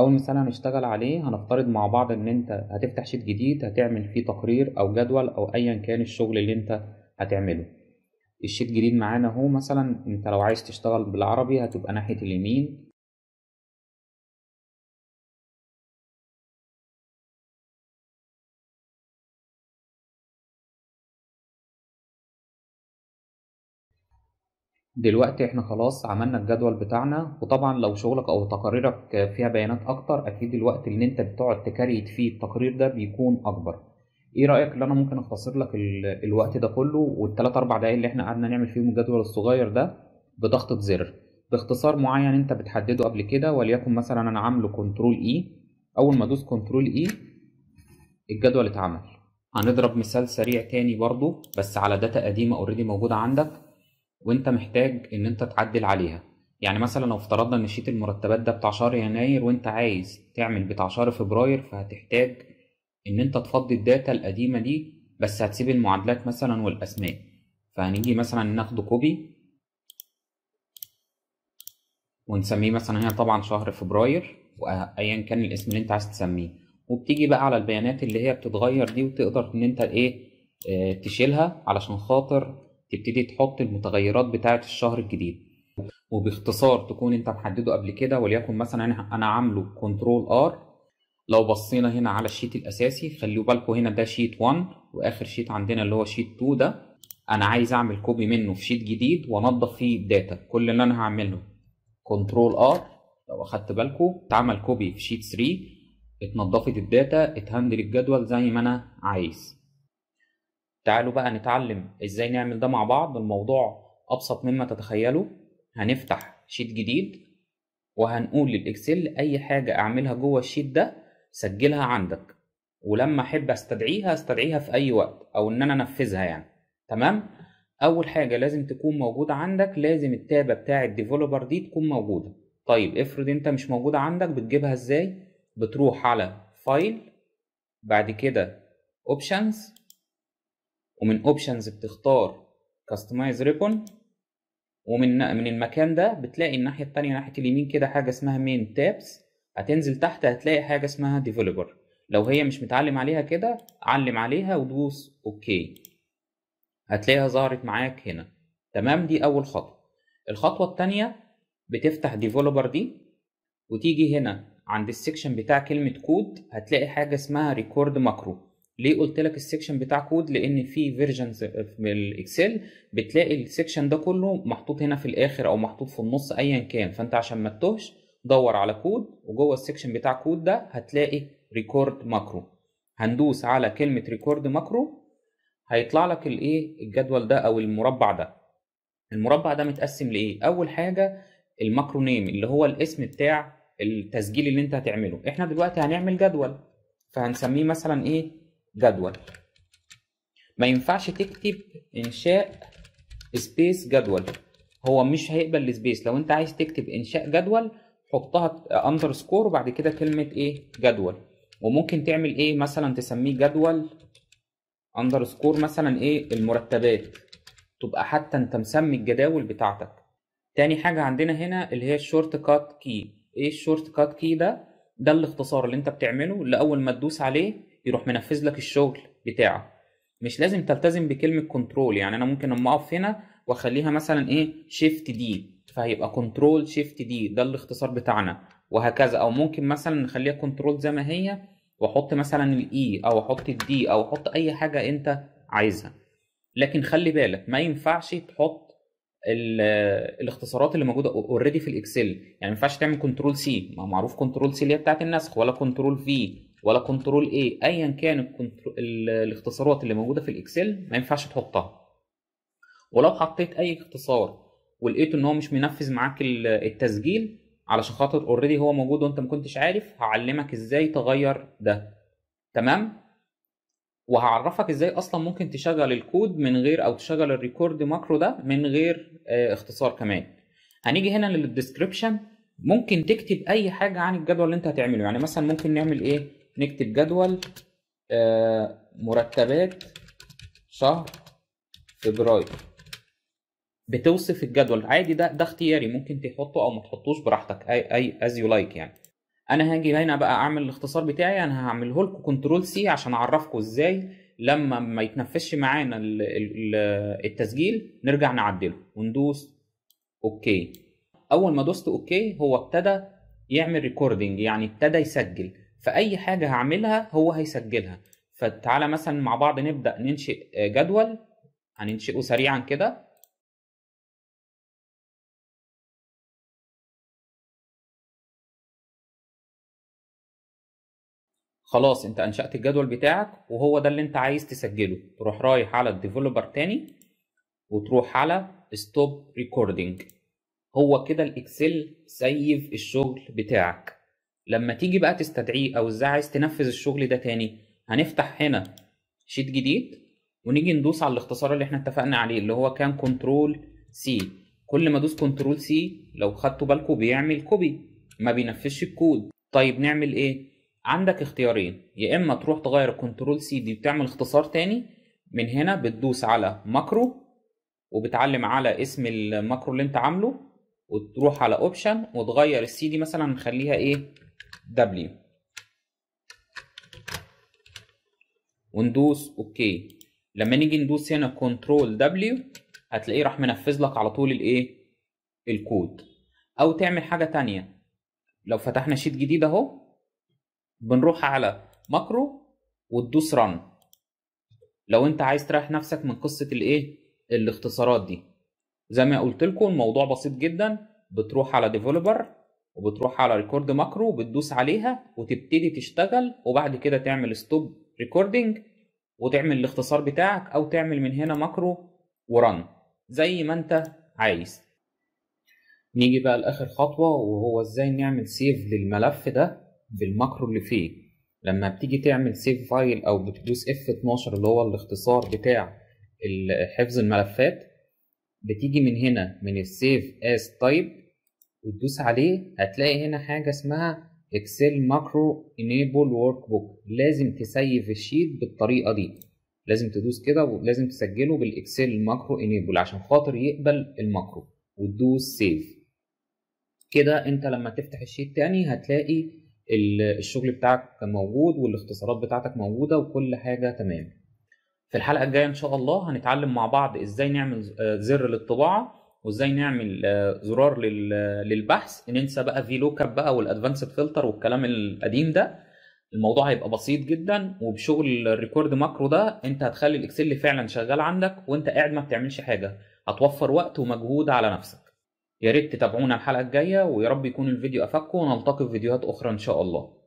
اول مثال هنشتغل عليه هنفترض مع بعض ان انت هتفتح شيت جديد هتعمل فيه تقرير او جدول او ايا كان الشغل اللي انت هتعمله الشيت الجديد معانا اهو مثلا انت لو عايز تشتغل بالعربي هتبقى ناحية اليمين دلوقتي احنا خلاص عملنا الجدول بتاعنا وطبعا لو شغلك او تقاريرك فيها بيانات اكتر اكيد الوقت اللي انت بتقعد تكريت فيه التقرير ده بيكون اكبر ايه رايك ان انا ممكن اختصر لك الوقت ده كله والثلاث اربع دقايق اللي احنا قعدنا نعمل فيهم الجدول الصغير ده بضغطه زر باختصار معين انت بتحدده قبل كده وليكن مثلا انا عامله كنترول اي e. اول ما ادوس كنترول اي e، الجدول اتعمل هنضرب مثال سريع تاني برضو بس على داتا قديمه اوريدي موجوده عندك وانت محتاج ان انت تعدل عليها يعني مثلا لو افترضنا ان شيت المرتبات ده بتاع شهر يناير وانت عايز تعمل بتاع شهر فبراير فهتحتاج ان انت تفضي الداتا القديمه دي بس هتسيب المعادلات مثلا والاسماء فهنيجي مثلا ناخده كوبي ونسميه مثلا هنا طبعا شهر فبراير وايا كان الاسم اللي انت عايز تسميه وبتيجي بقى على البيانات اللي هي بتتغير دي وتقدر ان انت ايه اه تشيلها علشان خاطر تبتدي تحط المتغيرات بتاعه الشهر الجديد وباختصار تكون انت محدده قبل كده وليكن مثلا انا عامله كنترول ار لو بصينا هنا على الشيت الاساسي خلوا بالكم هنا ده شيت 1 واخر شيت عندنا اللي هو شيت 2 ده انا عايز اعمل كوبي منه في شيت جديد وانضف فيه الداتا كل اللي انا هعمله كنترول ار لو اخدت بالكم اتعمل كوبي في شيت 3 اتنضفت الداتا اتهندل الجدول زي ما انا عايز تعالوا بقى نتعلم ازاي نعمل ده مع بعض الموضوع ابسط مما تتخيلوا هنفتح شيت جديد وهنقول للاكسل اي حاجه اعملها جوه الشيت ده سجلها عندك ولما احب استدعيها استدعيها في اي وقت او ان انا انفذها يعني تمام اول حاجه لازم تكون موجوده عندك لازم التابه بتاع الديفولوبر دي تكون موجوده طيب افرض انت مش موجوده عندك بتجيبها ازاي بتروح على فايل بعد كده اوبشنز ومن اوبشنز بتختار كاستمايز ريبون ومن من المكان ده بتلاقي الناحيه الثانيه ناحيه اليمين كده حاجه اسمها مين تابس هتنزل تحت هتلاقي حاجه اسمها ديفلوبر لو هي مش متعلم عليها كده علم عليها ودوس اوكي هتلاقيها ظهرت معاك هنا تمام دي اول خطوه الخطوه الثانيه بتفتح ديفلوبر دي وتيجي هنا عند السكشن بتاع كلمه كود هتلاقي حاجه اسمها ريكورد ماكرو ليه قلت لك السكشن بتاع كود لان في فيرجنز في الاكسل بتلاقي السكشن ده كله محطوط هنا في الاخر او محطوط في النص ايا كان فانت عشان ما تتوهش دور على كود وجوه السكشن بتاع كود ده هتلاقي ريكورد ماكرو هندوس على كلمه ريكورد ماكرو هيطلع لك الايه الجدول ده او المربع ده المربع ده متقسم لايه اول حاجه الماكرو نيم اللي هو الاسم بتاع التسجيل اللي انت هتعمله احنا دلوقتي هنعمل جدول فهنسميه مثلا ايه جدول ما ينفعش تكتب انشاء سبيس جدول هو مش هيقبل السبيس لو انت عايز تكتب انشاء جدول حطها اندر سكور وبعد كده كلمه ايه جدول وممكن تعمل ايه مثلا تسميه جدول اندر سكور مثلا ايه المرتبات تبقى حتى انت مسمي الجداول بتاعتك تاني حاجه عندنا هنا اللي هي الشورت كات كي ايه الشورت كات كي ده ده الاختصار اللي انت بتعمله اللي اول ما تدوس عليه يروح منفذ لك الشغل بتاعه مش لازم تلتزم بكلمه كنترول يعني انا ممكن اما اقف هنا واخليها مثلا ايه شيفت دي فهيبقى كنترول شيفت دي ده الاختصار بتاعنا وهكذا او ممكن مثلا نخليها كنترول زي ما هي واحط مثلا الاي e، او احط الدي او احط اي حاجه انت عايزها لكن خلي بالك ما ينفعش تحط الاختصارات اللي موجوده اوريدي في الاكسل يعني ما ينفعش تعمل كنترول سي ما معروف كنترول سي اللي هي بتاعت النسخ ولا كنترول في ولا كنترول اي ايا كان الاختصارات اللي موجوده في الاكسل ما ينفعش تحطها ولو حطيت اي اختصار ولقيت ان هو مش منفذ معاك التسجيل علشان خاطر اوريدي هو موجود وانت ما كنتش عارف هعلمك ازاي تغير ده تمام وهعرفك ازاي اصلا ممكن تشغل الكود من غير او تشغل الريكورد ماكرو ده من غير آه، اختصار كمان هنيجي هنا للديسكريبشن ممكن تكتب اي حاجه عن الجدول اللي انت هتعمله يعني مثلا ممكن نعمل ايه نكتب جدول آه، مرتبات شهر فبراير بتوصف الجدول عادي ده ده اختياري ممكن تحطه او ما تحطوش براحتك اي اي از يو لايك يعني انا هاجي هنا بقى اعمل الاختصار بتاعي انا هعمله لكم كنترول سي عشان اعرفكم ازاي لما ما يتنفذش معانا التسجيل نرجع نعدله وندوس اوكي اول ما دوست اوكي هو ابتدى يعمل ريكوردنج يعني ابتدى يسجل فاي حاجه هعملها هو هيسجلها فتعالى مثلا مع بعض نبدا ننشئ آه، جدول هننشئه سريعا كده خلاص انت انشأت الجدول بتاعك وهو ده اللي انت عايز تسجله تروح رايح على الديفلوبر تاني وتروح على ستوب ريكوردينج هو كده الاكسل سيف الشغل بتاعك لما تيجي بقى تستدعيه او ازاي عايز تنفذ الشغل ده تاني هنفتح هنا شيت جديد ونيجي ندوس على الاختصار اللي احنا اتفقنا عليه اللي هو كان كنترول سي كل ما ادوس كنترول سي لو خدتوا بالكم بيعمل كوبي ما بينفذش الكود طيب نعمل ايه عندك اختيارين يا اما تروح تغير كنترول سي دي وتعمل اختصار تاني من هنا بتدوس على ماكرو وبتعلم على اسم الماكرو اللي انت عامله وتروح على اوبشن وتغير السي دي مثلا نخليها ايه دبليو وندوس اوكي لما نيجي ندوس هنا كنترول دبليو هتلاقيه راح منفذ لك على طول الايه الكود او تعمل حاجه تانية لو فتحنا شيت جديد اهو بنروح على ماكرو وتدوس رن لو انت عايز تريح نفسك من قصه الايه الاختصارات دي زي ما قلت لكم الموضوع بسيط جدا بتروح على ديفلوبر وبتروح على ريكورد ماكرو وبتدوس عليها وتبتدي تشتغل وبعد كده تعمل ستوب ريكوردنج وتعمل الاختصار بتاعك او تعمل من هنا ماكرو ورن زي ما انت عايز نيجي بقى لاخر خطوه وهو ازاي نعمل سيف للملف ده بالماكرو اللي فيه لما بتيجي تعمل سيف فايل او بتدوس اف 12 اللي هو الاختصار بتاع حفظ الملفات بتيجي من هنا من السيف اس تايب وتدوس عليه هتلاقي هنا حاجة اسمها اكسل ماكرو انيبل ورك بوك لازم تسيف الشيت بالطريقة دي لازم تدوس كده ولازم تسجله بالاكسل ماكرو انيبل عشان خاطر يقبل الماكرو وتدوس سيف كده انت لما تفتح الشيت تاني هتلاقي الشغل بتاعك موجود والاختصارات بتاعتك موجودة وكل حاجة تمام في الحلقة الجاية ان شاء الله هنتعلم مع بعض ازاي نعمل آه، زر للطباعة وازاي نعمل آه، زرار للبحث ننسى بقى في لوك اب بقى والادفانسد فلتر والكلام القديم ده الموضوع هيبقى بسيط جدا وبشغل الريكورد ماكرو ده انت هتخلي الاكسل فعلا شغال عندك وانت قاعد ما بتعملش حاجه هتوفر وقت ومجهود على نفسك يا ريت تتابعونا الحلقه الجايه ويا رب يكون الفيديو افادكم ونلتقي في فيديوهات اخرى ان شاء الله